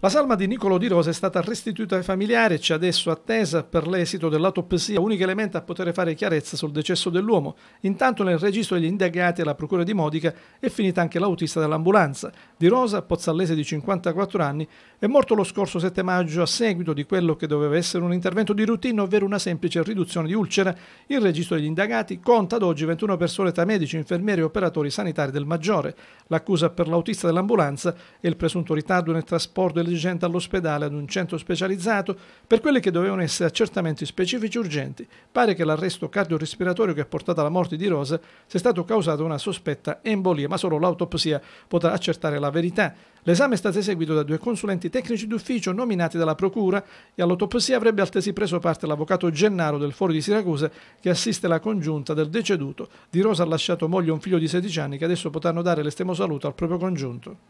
La salma di Niccolo Di Rosa è stata restituita ai familiari e c'è adesso attesa per l'esito dell'autopsia, unico elemento a poter fare chiarezza sul decesso dell'uomo. Intanto nel registro degli indagati alla procura di Modica è finita anche l'autista dell'ambulanza. Di Rosa, pozzallese di 54 anni, è morto lo scorso 7 maggio a seguito di quello che doveva essere un intervento di routine, ovvero una semplice riduzione di ulcera. Il registro degli indagati conta ad oggi 21 persone tra medici, infermieri e operatori sanitari del Maggiore. L'accusa per l'autista dell'ambulanza e il presunto ritardo nel trasporto del di all'ospedale, ad un centro specializzato, per quelli che dovevano essere accertamenti specifici urgenti, pare che l'arresto cardiorespiratorio che ha portato alla morte di Rosa sia stato causato da una sospetta embolia, ma solo l'autopsia potrà accertare la verità. L'esame è stato eseguito da due consulenti tecnici d'ufficio nominati dalla Procura e all'autopsia avrebbe altresì preso parte l'avvocato Gennaro del Foro di Siracusa che assiste la congiunta del deceduto. Di Rosa ha lasciato moglie un figlio di 16 anni che adesso potranno dare l'estremo saluto al proprio congiunto.